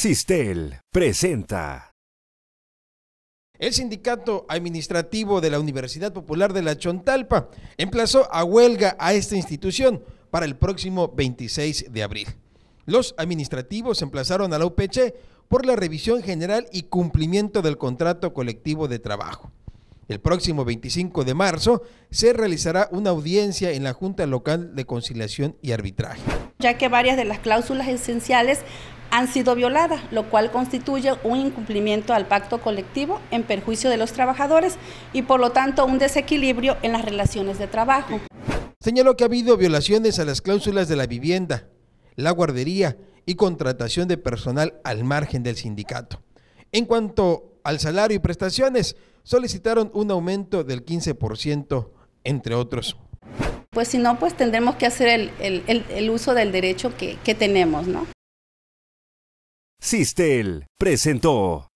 Sistel presenta. El sindicato administrativo de la Universidad Popular de la Chontalpa emplazó a huelga a esta institución para el próximo 26 de abril. Los administrativos emplazaron a la UPC por la revisión general y cumplimiento del contrato colectivo de trabajo. El próximo 25 de marzo se realizará una audiencia en la Junta Local de Conciliación y Arbitraje. Ya que varias de las cláusulas esenciales han sido violadas, lo cual constituye un incumplimiento al pacto colectivo en perjuicio de los trabajadores y por lo tanto un desequilibrio en las relaciones de trabajo. Señaló que ha habido violaciones a las cláusulas de la vivienda, la guardería y contratación de personal al margen del sindicato. En cuanto al salario y prestaciones, solicitaron un aumento del 15%, entre otros. Pues si no, pues tendremos que hacer el, uso del derecho que tenemos, ¿no? Sistel presentó.